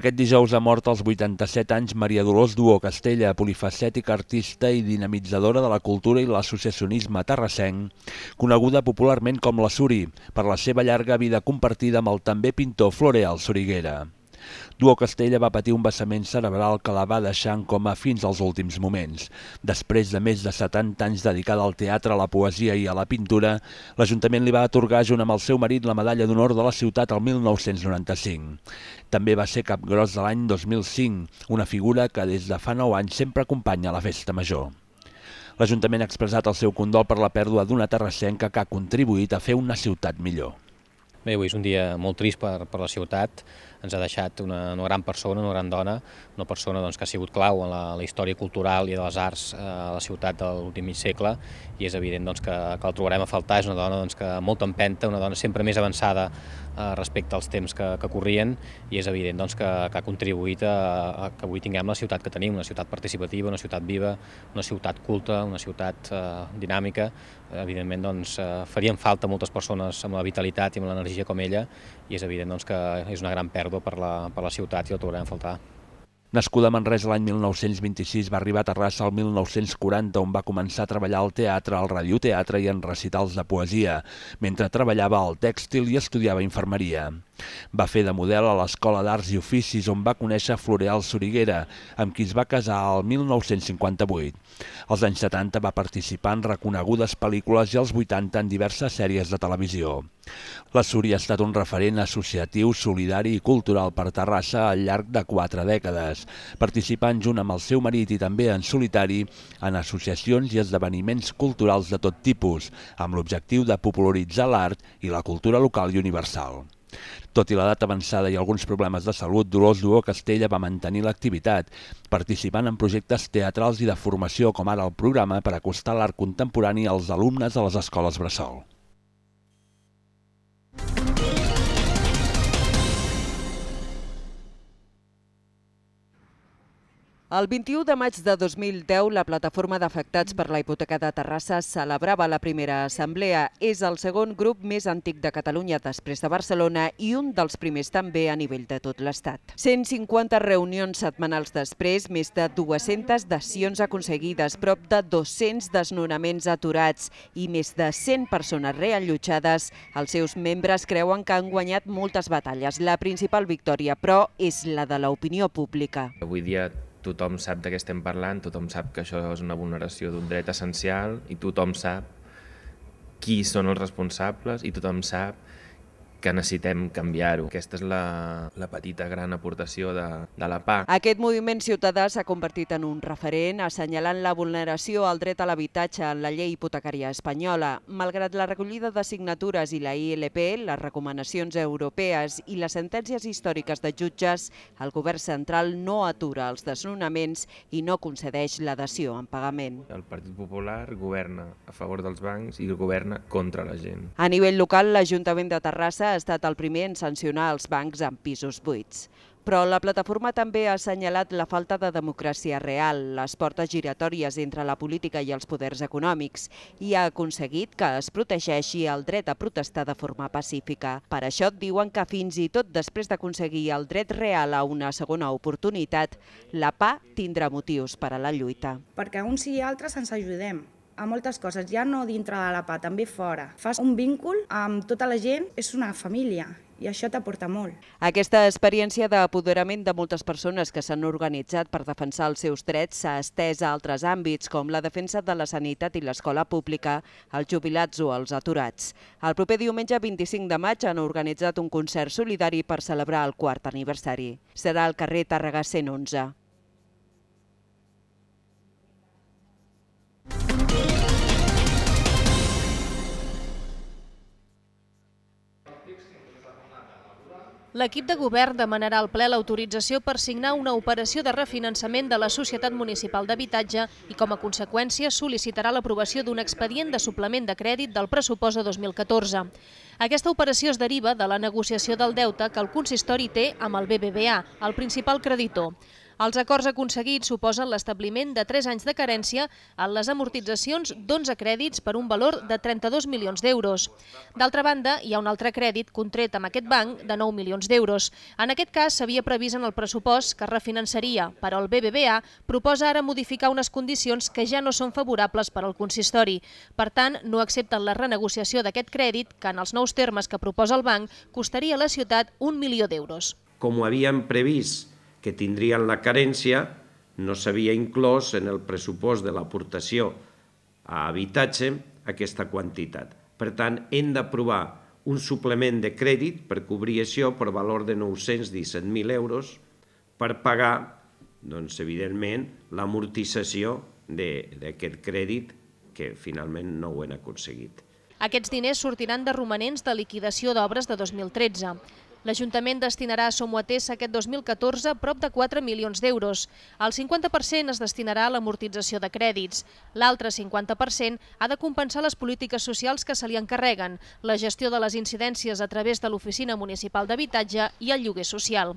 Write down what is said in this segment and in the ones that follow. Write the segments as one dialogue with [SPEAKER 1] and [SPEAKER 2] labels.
[SPEAKER 1] Aquest dijous ha mort als 87 anys Maria Dolors Duó Castella, polifacètica artista i dinamitzadora de la cultura i l'associacionisme terrassenc, coneguda popularment com la Suri, per la seva llarga vida compartida amb el també pintor Floreal Soriguera. Duo Castella va patir un vessament cerebral que la va deixar en coma fins als últims moments. Després de més de 70 anys dedicada al teatre, a la poesia i a la pintura, l'Ajuntament li va atorgar junt amb el seu marit la Medalla d'Honor de la Ciutat el 1995. També va ser capgros de l'any 2005, una figura que des de fa 9 anys sempre acompanya la Festa Major. L'Ajuntament ha expressat el seu condol per la pèrdua d'una terrassenca que ha contribuït a fer una ciutat millor.
[SPEAKER 2] Bé, avui és un dia molt trist per, per la ciutat, ens ha deixat una, una gran persona, una gran dona, una persona doncs, que ha sigut clau en la, la història cultural i de les arts eh, a la ciutat de l'últim mig segle i és evident doncs, que, que la trobarem a faltar, és una dona doncs, que molt empenta, una dona sempre més avançada eh, respecte als temps que, que corrien i és evident doncs, que, que ha contribuït a, a que avui tinguem la ciutat que tenim, una ciutat participativa, una ciutat viva, una ciutat culta, una ciutat eh, dinàmica. Evidentment doncs, eh, farien falta moltes persones amb la vitalitat i amb l'energia com ella i és evident doncs, que és una gran pèrdua perdó per la, per la ciutat i el trobarem
[SPEAKER 1] a faltar. Nascuda a Manresa l'any 1926, va arribar a Terrassa el 1940, on va començar a treballar al teatre, al radioteatre i en recitals de poesia, mentre treballava al tèxtil i estudiava infermeria. Va fer de model a l'Escola d'Arts i Oficis on va conèixer Floreal Soriguera, amb qui es va casar al 1958. Als anys 70 va participar en reconegudes pel·lícules i als 80 en diverses sèries de televisió. La Súria ha estat un referent associatiu, solidari i cultural per Terrassa al llarg de quatre dècades, participant junt amb el seu marit i també en solitari en associacions i esdeveniments culturals de tot tipus, amb l'objectiu de popularitzar l'art i la cultura local i universal. Tot i l'edat avançada i alguns problemes de salut, Dolors Duó Castella va mantenir l'activitat, participant en projectes teatrals i de formació com ara el programa per acostar l'art contemporani als alumnes de les escoles Bressol.
[SPEAKER 3] El 21 de maig de 2010, la plataforma d'afectats per la hipoteca de Terrassa celebrava la primera assemblea. És el segon grup més antic de Catalunya després de Barcelona i un dels primers també a nivell de tot l'Estat. 150 reunions setmanals després, més de 200 dacions aconseguides, prop de 200 desnonaments aturats i més de 100 persones reallotjades. Els seus membres creuen que han guanyat moltes batalles. La principal victòria, però, és la de l'opinió pública.
[SPEAKER 4] Avui dia tothom sap de què estem parlant, tothom sap que això és una vulneració d'un dret essencial i tothom sap qui són els responsables i tothom sap que necessitem canviar-ho. Aquesta és la, la petita gran aportació de, de la PA.
[SPEAKER 3] Aquest moviment ciutadà s'ha convertit en un referent assenyalant la vulneració al dret a l'habitatge en la llei hipotecària espanyola. Malgrat la recollida de signatures i la ILP, les recomanacions europees i les sentències històriques de jutges, el govern central no atura els desnonaments i no concedeix l'adhesió en pagament.
[SPEAKER 4] El Partit Popular governa a favor dels bancs i governa contra la gent.
[SPEAKER 3] A nivell local, l'Ajuntament de Terrassa ha estat el primer en sancionar els bancs amb pisos buits. Però la plataforma també ha assenyalat la falta de democràcia real, les portes giratòries entre la política i els poders econòmics, i ha aconseguit que es protegeixi el dret a protestar de forma pacífica. Per això diuen que fins i tot després d'aconseguir el dret real a una segona oportunitat, la PA tindrà motius per a la lluita.
[SPEAKER 5] Perquè uns i altres ens ajudem, a moltes coses, ja no dintre de la pa, també fora. Fas un víncul amb tota la gent, és una família, i això t'aporta molt.
[SPEAKER 3] Aquesta experiència d'apoderament de moltes persones que s'han organitzat per defensar els seus drets s'ha estès a altres àmbits, com la defensa de la sanitat i l'escola pública, els jubilats o els aturats. El proper diumenge 25 de maig han organitzat un concert solidari per celebrar el quart aniversari. Serà al carrer Tàrrega 111.
[SPEAKER 5] L'equip de govern demanarà al ple l'autorització per signar una operació de refinançament de la Societat Municipal d'Habitatge i com a conseqüència sol·licitarà l'aprovació d'un expedient de suplement de crèdit del pressupost de 2014. Aquesta operació es deriva de la negociació del deute que el consistori té amb el BBVA, el principal creditor. Els acords aconseguits suposen l'establiment de 3 anys de carència en les amortitzacions d'11 crèdits per un valor de 32 milions d'euros. D'altra banda, hi ha un altre crèdit contret amb aquest banc de 9 milions d'euros. En aquest cas, s'havia previst en el pressupost que es refinançaria, però el BBVA proposa ara modificar unes condicions que ja no són favorables per al consistori. Per tant, no accepten la renegociació d'aquest crèdit, que en els nous termes que proposa el banc costaria a la ciutat un milió
[SPEAKER 6] d'euros. Com ho havíem previst que tindrien la carència no s'havia inclòs en el pressupost de l'aportació a habitatge aquesta quantitat. Per tant, hem d'aprovar un suplement de crèdit per cobrir això per valor de 917.000 euros per pagar, doncs, evidentment, l'amortització d'aquest crèdit que finalment no ho hem aconseguit.
[SPEAKER 5] Aquests diners sortiran de romanents de liquidació d'obres de 2013. L'Ajuntament destinarà a Somoatessa aquest 2014 prop de 4 milions d'euros. El 50% es destinarà a l'amortització de crèdits. L'altre 50% ha de compensar les polítiques socials que se li encarreguen, la gestió de les incidències a través de l'Oficina Municipal d'Habitatge i el lloguer social.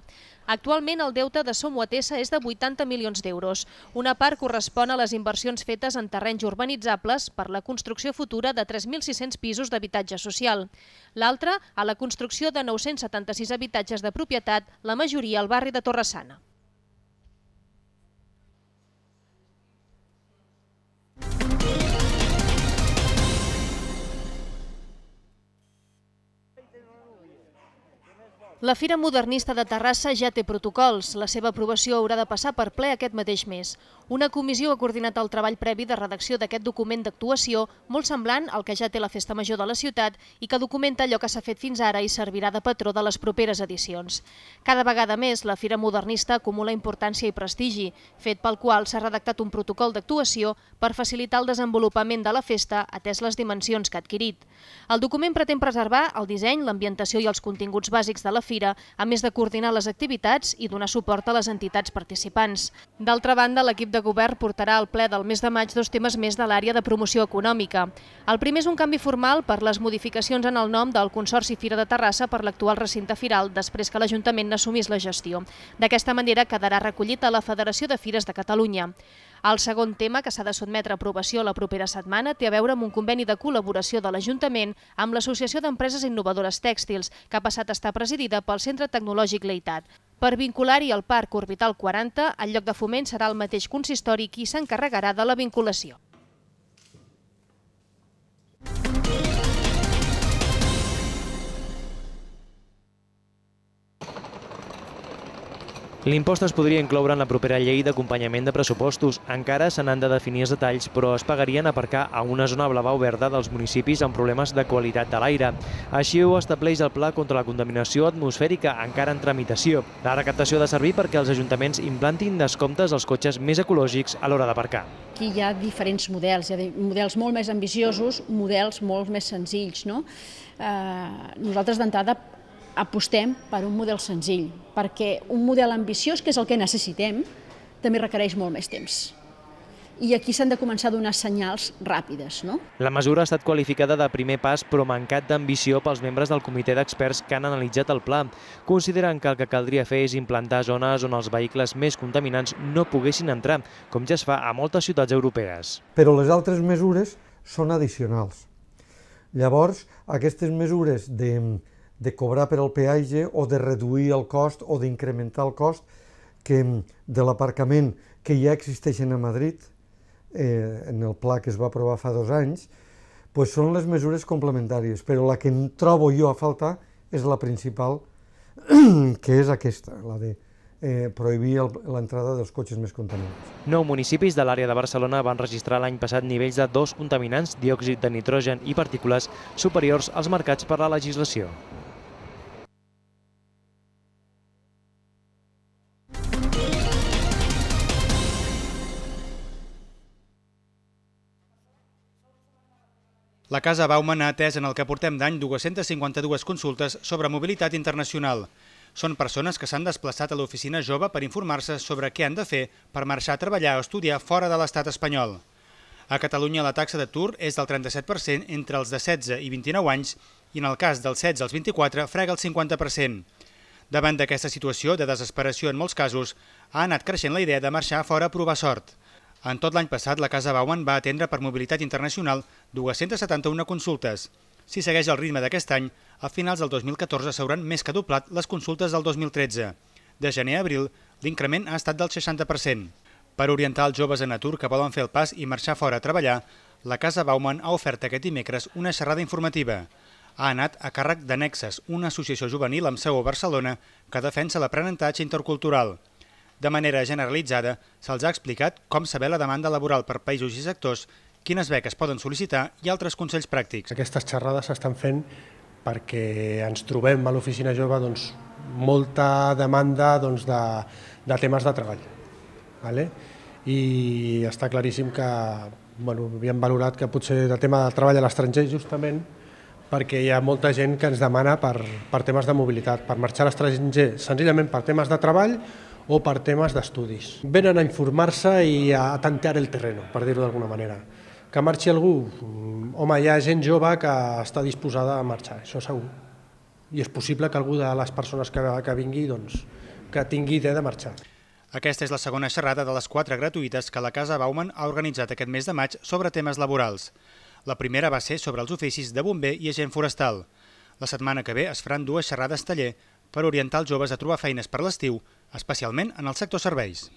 [SPEAKER 5] Actualment el deute de Somoatesa és de 80 milions d'euros. Una part correspon a les inversions fetes en terrenys urbanitzables per la construcció futura de 3.600 pisos d'habitatge social. L'altra, a la construcció de 976 habitatges de propietat, la majoria al barri de Torressana. La Fira Modernista de Terrassa ja té protocols. La seva aprovació haurà de passar per ple aquest mateix mes. Una comissió ha coordinat el treball previ de redacció d'aquest document d'actuació, molt semblant al que ja té la Festa Major de la ciutat i que documenta allò que s'ha fet fins ara i servirà de patró de les properes edicions. Cada vegada més, la Fira Modernista acumula importància i prestigi, fet pel qual s'ha redactat un protocol d'actuació per facilitar el desenvolupament de la festa, atès les dimensions que ha adquirit. El document pretén preservar el disseny, l'ambientació i els continguts bàsics de la fira Fira, a més de coordinar les activitats i donar suport a les entitats participants. D'altra banda, l'equip de govern portarà al ple del mes de maig dos temes més de l'àrea de promoció econòmica. El primer és un canvi formal per les modificacions en el nom del Consorci Fira de Terrassa per l'actual recinte firal després que l'Ajuntament n'assumís la gestió. D'aquesta manera quedarà recollit a la Federació de Fires de Catalunya. El segon tema, que s'ha de sotmetre a aprovació la propera setmana, té a veure amb un conveni de col·laboració de l'Ajuntament amb l'Associació d'Empreses Innovadores Tèxtils, que ha passat a estar presidida pel Centre Tecnològic Leitat. Per vincular-hi el Parc Orbital 40, el lloc de foment serà el mateix consistori qui s'encarregarà de la vinculació.
[SPEAKER 6] L'impost es podria incloure en la propera llei d'acompanyament de pressupostos. Encara se n'han de definir els detalls, però es pagarien aparcar a una zona blava o verda dels municipis amb problemes de qualitat de l'aire. Així ho estableix el Pla contra la contaminació atmosfèrica, encara en tramitació. La recaptació ha de servir perquè els ajuntaments implantin descomptes als cotxes més ecològics a l'hora d'aparcar.
[SPEAKER 5] Aquí hi ha diferents models, hi ha models molt més ambiciosos, models molt més senzills. No? Eh, nosaltres d'entrada apostem per un model senzill, perquè un model ambiciós, que és el que necessitem, també requereix molt més temps i aquí s'han de començar a donar senyals ràpides. No?
[SPEAKER 6] La mesura ha estat qualificada de primer pas però mancat d'ambició pels membres del comitè d'experts que han analitzat el pla. Consideren que el que caldria fer és implantar zones on els vehicles més contaminants no poguessin entrar, com ja es fa a moltes ciutats europees.
[SPEAKER 7] Però les altres mesures són addicionals. Llavors, aquestes mesures de de cobrar per al peatge o de reduir el cost o d'incrementar el cost que, mm, de l'aparcament que ja existeixen a Madrid, eh, en el pla que es va aprovar fa dos anys, pues són les mesures complementàries, però la que em trobo jo a faltar és la principal, que és aquesta, la de eh, prohibir l'entrada dels cotxes més contaminants.
[SPEAKER 6] Nou municipis de l'àrea de Barcelona van registrar l'any passat nivells de dos contaminants, diòxid de nitrogen i partícules, superiors als marcats per la legislació.
[SPEAKER 7] La Casa Bauman ha atès en el que portem d'any 252 consultes sobre mobilitat internacional. Són persones que s'han desplaçat a l'oficina jove per informar-se sobre què han de fer per marxar a treballar o estudiar fora de l'estat espanyol. A Catalunya la taxa d'atur és del 37% entre els de 16 i 29 anys i en el cas dels 16 als 24 frega el 50%. Davant d'aquesta situació de desesperació en molts casos, ha anat creixent la idea de marxar fora a provar sort. En tot l'any passat, la Casa Bauman va atendre per mobilitat internacional 271 consultes. Si segueix el ritme d'aquest any, a finals del 2014 s'hauran més que doblat les consultes del 2013. De gener a abril, l'increment ha estat del 60%. Per orientar els joves en atur que volen fer el pas i marxar fora a treballar, la Casa Bauman ha ofert aquest dimecres una xerrada informativa. Ha anat a càrrec de Nexes, una associació juvenil amb seu a Barcelona que defensa l'aprenentatge intercultural. De manera generalitzada, se'ls ha explicat com saber la demanda laboral per països i sectors, quines beques poden sol·licitar i altres consells pràctics. Aquestes xerrades s'estan fent perquè ens trobem a l'oficina jove doncs, molta demanda doncs, de, de temes de treball. Vale? I està claríssim que bueno, havíem valorat que potser de tema de treball a l'estranger justament perquè hi ha molta gent que ens demana per, per temes de mobilitat, per marxar a l'estranger senzillament per temes de treball o per temes d'estudis. Venen a informar-se i a tantear el terreno, per dir-ho d'alguna manera. Que marxi algú? Mm, home, hi ha gent jove que està disposada a marxar, això segur. I és possible que algú de les persones que, que vingui doncs, que tingui idea de marxar. Aquesta és la segona xerrada de les quatre gratuïtes que la Casa Bauman ha organitzat aquest mes de maig sobre temes laborals. La primera va ser sobre els oficis de bomber i agent forestal. La setmana que ve es faran dues xerrades taller per orientar els joves a trobar feines per l'estiu, especialment en el sector serveis.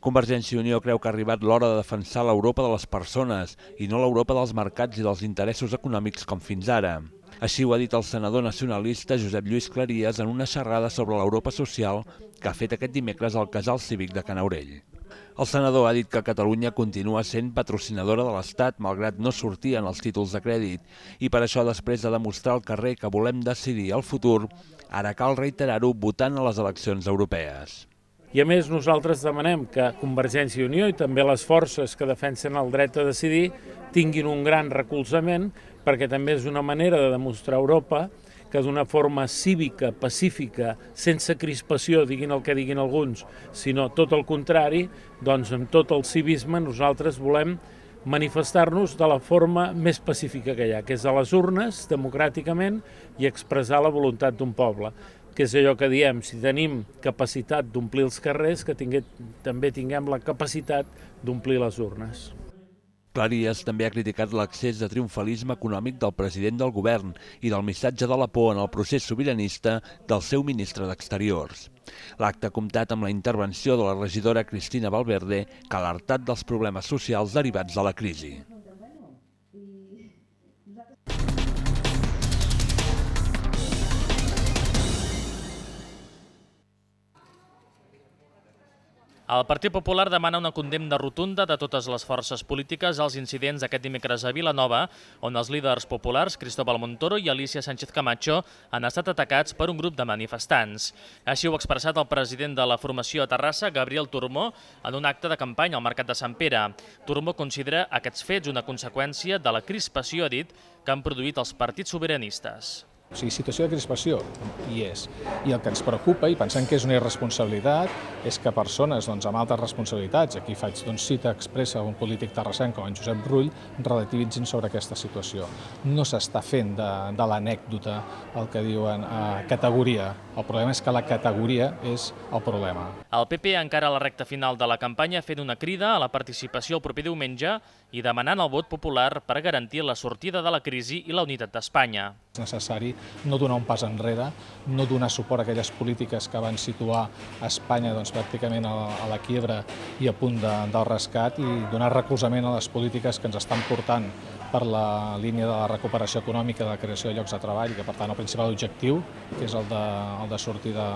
[SPEAKER 1] Convergència i Unió creu que ha arribat l'hora de defensar l'Europa de les persones i no l'Europa dels mercats i dels interessos econòmics com fins ara. Així ho ha dit el senador nacionalista Josep Lluís Claries en una xerrada sobre l'Europa social que ha fet aquest dimecres al Casal Cívic de Canaurell. El senador ha dit que Catalunya continua sent patrocinadora de l'Estat, malgrat no sortir en els títols de crèdit, i per això, després de demostrar al carrer que volem decidir el futur, ara cal reiterar-ho votant a les eleccions europees. I a més nosaltres demanem que Convergència i Unió i també les forces
[SPEAKER 4] que defensen el dret a decidir tinguin un gran recolzament perquè també és una manera de demostrar a Europa que d'una forma cívica, pacífica, sense crispació, diguin el que diguin alguns, sinó tot el contrari, doncs amb tot el civisme nosaltres volem manifestar-nos de la forma més pacífica que hi ha, que és a les urnes, democràticament, i expressar la voluntat d'un poble que és allò que diem, si tenim capacitat d'omplir els carrers, que tingué, també tinguem la capacitat d'omplir les urnes.
[SPEAKER 1] Clarías també ha criticat l'accés de triomfalisme econòmic del president del govern i del missatge de la por en el procés sobiranista del seu ministre d'Exteriors. L'acte ha comptat amb la intervenció de la regidora Cristina Valverde, que ha alertat dels problemes socials derivats de la crisi.
[SPEAKER 4] El Partit Popular demana una condemna rotunda de totes les forces polítiques als incidents d'aquest dimecres a Vilanova, on els líders populars Cristóbal Montoro i Alicia Sánchez Camacho han estat atacats per un grup de manifestants. Així ho ha expressat el president de la formació a Terrassa, Gabriel Turmó, en un acte de campanya al Mercat de Sant Pere. Turmó considera aquests fets una conseqüència de la crispació, ha dit, que han produït els partits sobiranistes.
[SPEAKER 2] O sigui, situació de crispació hi és. I el que ens preocupa, i pensem que és una irresponsabilitat, és que persones doncs, amb altes responsabilitats, aquí faig doncs, cita expressa un polític terrassenc com en Josep Rull, relativitzin sobre aquesta situació. No s'està fent de, de l'anècdota el que diuen eh, categoria. El problema és que la categoria és el problema.
[SPEAKER 4] El PP, encara a la recta final de la campanya, ha fet una crida a la participació el proper diumenge i demanant el vot popular per garantir la sortida de la crisi i la unitat d'Espanya.
[SPEAKER 2] És necessari no donar un pas enrere, no donar suport a aquelles polítiques que van situar Espanya doncs, pràcticament a, a la quiebra i a punt de, del rescat i donar recolzament a les polítiques que ens estan portant per la línia de la recuperació econòmica de la creació de llocs de treball, que per tant el principal objectiu, que és el de, el de sortir de,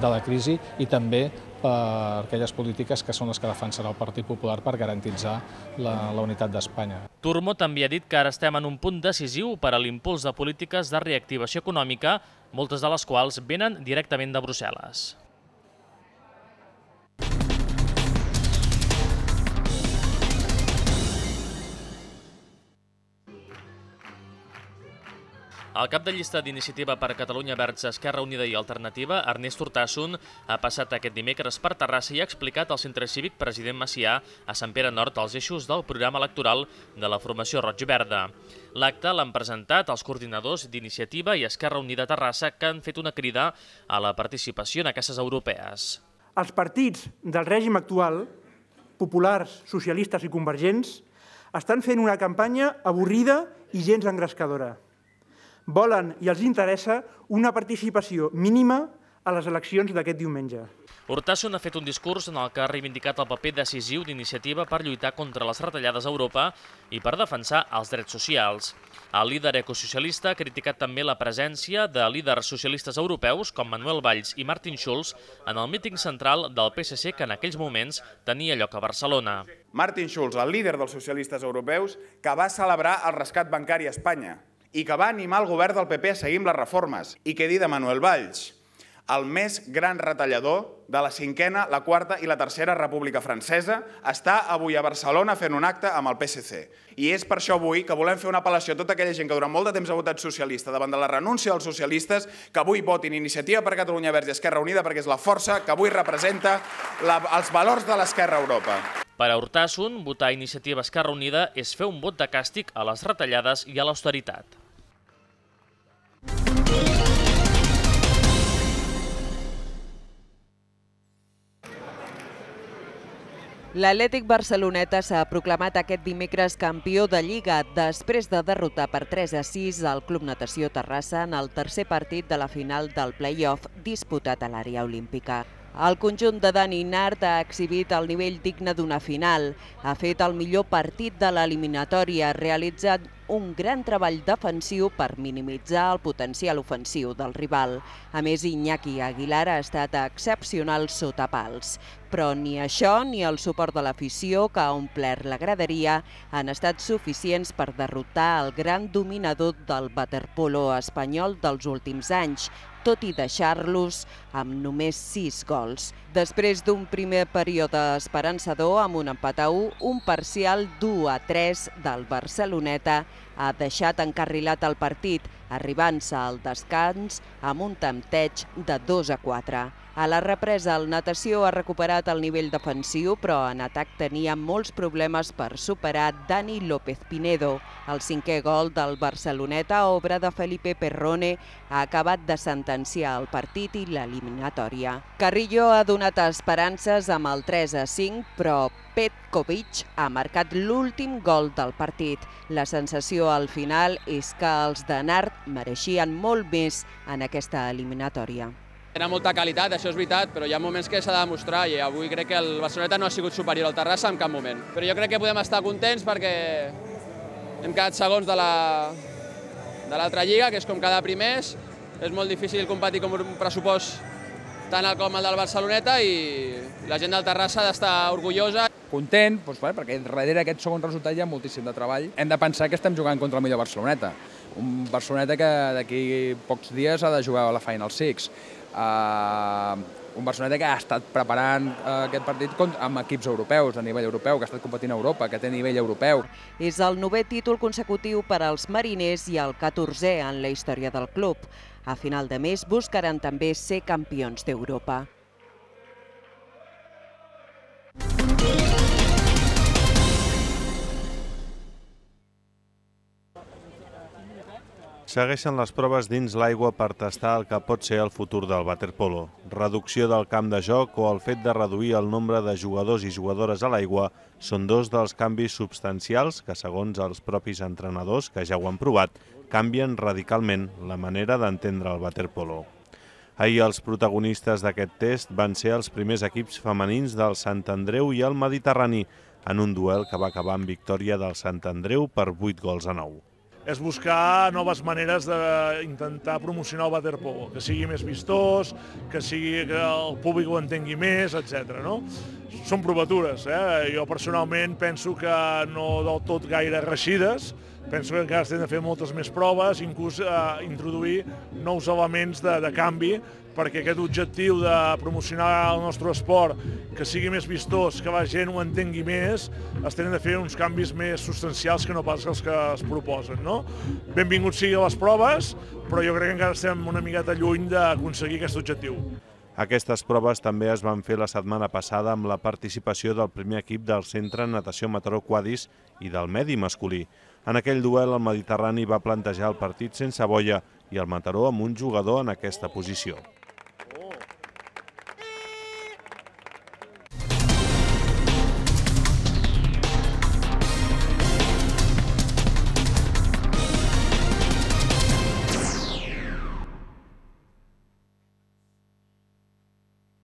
[SPEAKER 2] de la crisi, i també per aquelles polítiques que són les que defensarà el Partit Popular per garantitzar la, la unitat d'Espanya.
[SPEAKER 4] Turmo també ha dit que ara estem en un punt decisiu per a l'impuls de polítiques de reactivació econòmica, moltes de les quals venen directament de Brussel·les. El cap de llista d'Iniciativa per Catalunya Verds Esquerra Unida i Alternativa, Ernest Hurtasson, ha passat aquest dimecres per Terrassa i ha explicat al centre cívic president Macià a Sant Pere Nord els eixos del programa electoral de la formació Roig Verda. L'acte l'han presentat els coordinadors d'Iniciativa i Esquerra Unida Terrassa que han fet una crida a la participació en aquestes europees.
[SPEAKER 1] Els partits del règim actual, populars, socialistes i convergents, estan fent una campanya avorrida i gens engrescadora volen i els interessa una participació mínima a les eleccions d'aquest diumenge.
[SPEAKER 4] Hortasson ha fet un discurs en el que ha reivindicat el paper decisiu d'iniciativa per lluitar contra les retallades a Europa i per defensar els drets socials. El líder ecosocialista ha criticat també la presència de líders socialistes europeus com Manuel Valls i Martin Schulz en el míting central del PSC que en aquells moments tenia lloc a Barcelona.
[SPEAKER 8] Martin Schulz, el líder dels socialistes europeus, que va celebrar el rescat bancari a Espanya, i que va animar el govern del PP a seguir amb les reformes. I què dir de Manuel Valls? El més gran retallador de la cinquena, la quarta i la tercera república francesa està avui a Barcelona fent un acte amb el PSC. I és per això avui que volem fer una apel·lació a tota aquella gent que durant molt de temps ha votat socialista davant de la renúncia dels socialistes, que avui votin Iniciativa per Catalunya Verge i Esquerra Unida perquè és la força que avui representa la, els valors de l'esquerra a Europa.
[SPEAKER 4] Per a Urtasun, votar Iniciativa Esquerra Unida és fer un vot de càstig a les retallades i a l'austeritat.
[SPEAKER 3] L'Atlètic Barceloneta s'ha proclamat aquest dimecres campió de Lliga després de derrotar per 3 a 6 el Club Natació Terrassa en el tercer partit de la final del play-off disputat a l'àrea olímpica. El conjunt de Dani Nart ha exhibit el nivell digne d'una final. Ha fet el millor partit de l'eliminatòria, realitzant un gran treball defensiu per minimitzar el potencial ofensiu del rival. A més, Iñaki Aguilar ha estat excepcional sota pals. Però ni això ni el suport de l'afició, que ha omplert la graderia, han estat suficients per derrotar el gran dominador del waterpolo espanyol dels últims anys, tot i deixar-los amb només 6 gols. Després d'un primer període esperançador amb un empat a 1, un parcial 2 a 3 del Barceloneta ha deixat encarrilat el partit, arribant-se al descans amb un tempteig de 2 a 4. A la represa, el natació ha recuperat el nivell defensiu, però en atac tenia molts problemes per superar Dani López Pinedo. El cinquè gol del Barceloneta, obra de Felipe Perrone, ha acabat de sentenciar el partit i l'eliminatòria. Carrillo ha donat esperances amb el 3 a 5, però Petkovic ha marcat l'últim gol del partit. La sensació al final és que els de Nart mereixien molt més en aquesta eliminatòria.
[SPEAKER 1] Tenen molta qualitat, això és veritat, però hi ha moments que s'ha de demostrar i avui crec que el Barceloneta no ha sigut superior al Terrassa en cap moment. Però jo crec que podem estar contents perquè hem quedat segons de l'altra la, de lliga, que és com quedar primers. És molt difícil competir com un pressupost tant el com el del Barceloneta i la gent del Terrassa ha d'estar orgullosa.
[SPEAKER 7] Content, doncs, perquè darrere aquest segon resultat hi ha moltíssim de
[SPEAKER 2] treball. Hem de pensar que estem jugant contra el millor Barceloneta. Un Barceloneta que d'aquí pocs dies ha de jugar a la Final Six eh, un Barcelona
[SPEAKER 3] que ha estat preparant eh, aquest partit amb equips europeus, a nivell europeu, que ha estat competint a Europa, que té nivell europeu. És el novè títol consecutiu per als mariners i el 14è en la història del club. A final de mes buscaran també ser campions d'Europa.
[SPEAKER 8] Segueixen les proves dins l'aigua per tastar el que pot ser el futur del waterpolo. Reducció del camp de joc o el fet de reduir el nombre de jugadors i jugadores a l'aigua són dos dels canvis substancials que, segons els propis entrenadors que ja ho han provat, canvien radicalment la manera d'entendre el waterpolo. Ahir els protagonistes d'aquest test van ser els primers equips femenins del Sant Andreu i el Mediterrani, en un duel que va acabar amb victòria del Sant Andreu per 8 gols a 9 és buscar noves maneres d'intentar promocionar el waterpolo, que sigui més vistós, que sigui que el públic ho entengui més, etc. No? Són provatures, eh? jo personalment penso que no del tot gaire reixides, penso que encara s'han de fer moltes més proves, inclús eh, introduir nous elements de, de canvi perquè aquest objectiu de promocionar el nostre esport, que sigui més vistós, que la gent ho entengui més, es tenen de fer uns canvis més substancials que no pas els que es proposen. No? Benvinguts sigui a les proves, però jo crec que encara estem una miqueta lluny d'aconseguir aquest objectiu. Aquestes proves també es van fer la setmana passada amb la participació del primer equip del Centre Natació Mataró Quadis i del Medi Masculí. En aquell duel, el Mediterrani va plantejar el partit sense boia i el Mataró amb un jugador en aquesta posició.